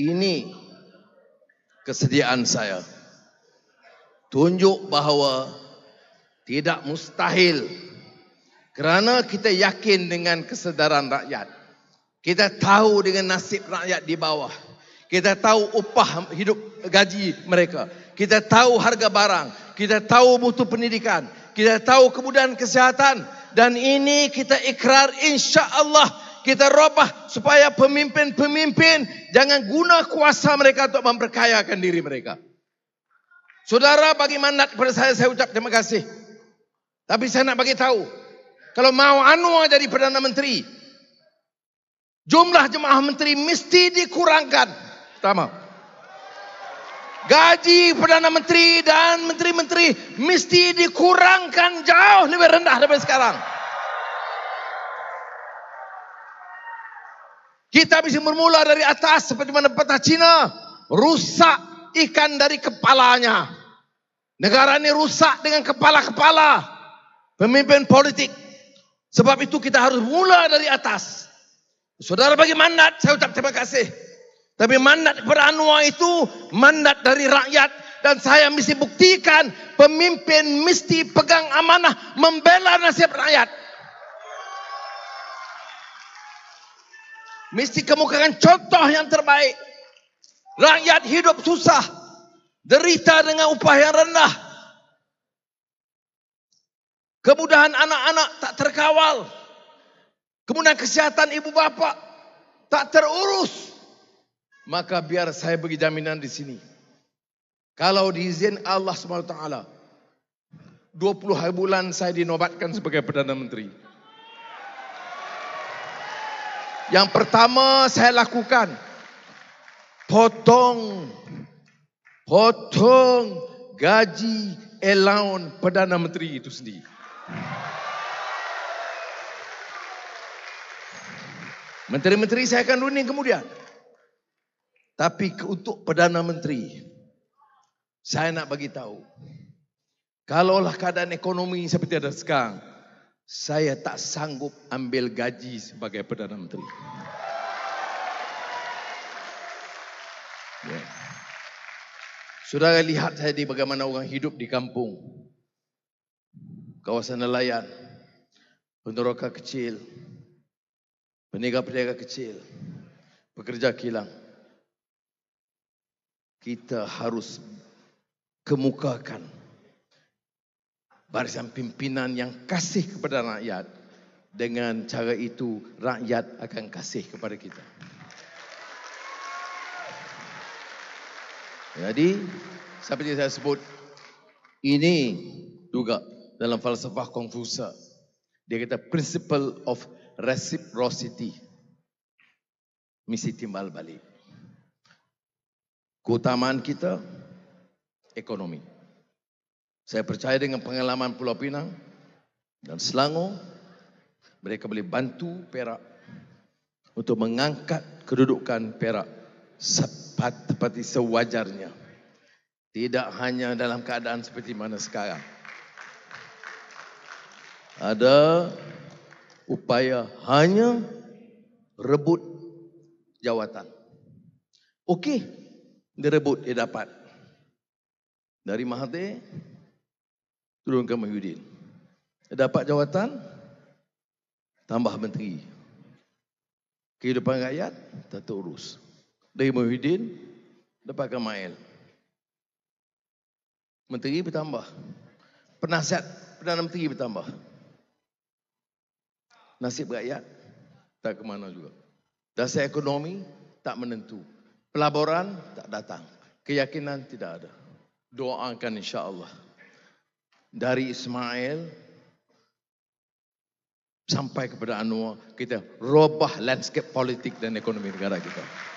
ini kesediaan saya. Tunjuk bahawa tidak mustahil kerana kita yakin dengan kesedaran rakyat. Kita tahu dengan nasib rakyat di bawah. Kita tahu upah hidup gaji mereka. Kita tahu harga barang. Kita tahu butuh pendidikan. Kita tahu kemudahan kesihatan. Dan ini kita ikrar insya Allah kita ropah supaya pemimpin-pemimpin jangan guna kuasa mereka untuk memperkayakan diri mereka. Saudara bagi mandat kepada saya, saya ucap terima kasih. Tapi saya nak bagi tahu, kalau mau Anwar jadi Perdana Menteri, jumlah jemaah menteri mesti dikurangkan. Pertama, gaji Perdana Menteri dan menteri-menteri mesti dikurangkan jauh lebih rendah daripada sekarang. Kita mesti bermula dari atas seperti mana peta Cina. Rusak ikan dari kepalanya. Negara ini rusak dengan kepala-kepala pemimpin politik. Sebab itu kita harus mula dari atas. Saudara bagi mandat, saya ucap terima kasih. Tapi mandat kepada Anwar itu mandat dari rakyat. Dan saya mesti buktikan pemimpin mesti pegang amanah membela nasib rakyat. mesti kemukakan contoh yang terbaik. Rakyat hidup susah, derita dengan upah yang rendah. Kemudahan anak-anak tak terkawal. Kemudahan kesihatan ibu bapa tak terurus. Maka biar saya bagi jaminan di sini. Kalau diizin Allah SWT, 20 bulan saya dinobatkan sebagai Perdana Menteri. Yang pertama saya lakukan potong potong gaji elaun perdana menteri itu sendiri. Menteri-menteri saya akan runding kemudian. Tapi untuk perdana menteri saya nak bagi tahu kalaulah keadaan ekonomi seperti ada sekarang saya tak sanggup ambil gaji sebagai Perdana Menteri. Yeah. Saudara lihat di bagaimana orang hidup di kampung. Kawasan nelayan. Peneroka kecil. Peniaga-peniaga kecil. Pekerja kilang. Kita harus kemukakan barisan pimpinan yang kasih kepada rakyat. Dengan cara itu rakyat akan kasih kepada kita. Jadi seperti saya sebut ini juga dalam falsafah Confucius dia kata principle of reciprocity misi timbal balik. Keutamaan kita ekonomi. Saya percaya dengan pengalaman Pulau Pinang dan Selangor, mereka boleh bantu Perak untuk mengangkat kedudukan Perak seperti sewajarnya. Tidak hanya dalam keadaan seperti mana sekarang. Ada upaya hanya rebut jawatan. Okey, direbut dia dapat. Dari Mahathir, turunkan Mahyudin. Dapat jawatan, tambah menteri. Kehidupan rakyat, tak terurus. Dari Mahyudin, dapat Kamail. Menteri bertambah. Penasihat Perdana Menteri bertambah. Nasib rakyat, tak ke mana juga. Dasar ekonomi, tak menentu. Pelaburan, tak datang. Keyakinan, tidak ada. Doakan insyaAllah. Allah dari Ismail sampai kepada Anwar kita robah landscape politik dan ekonomi negara kita.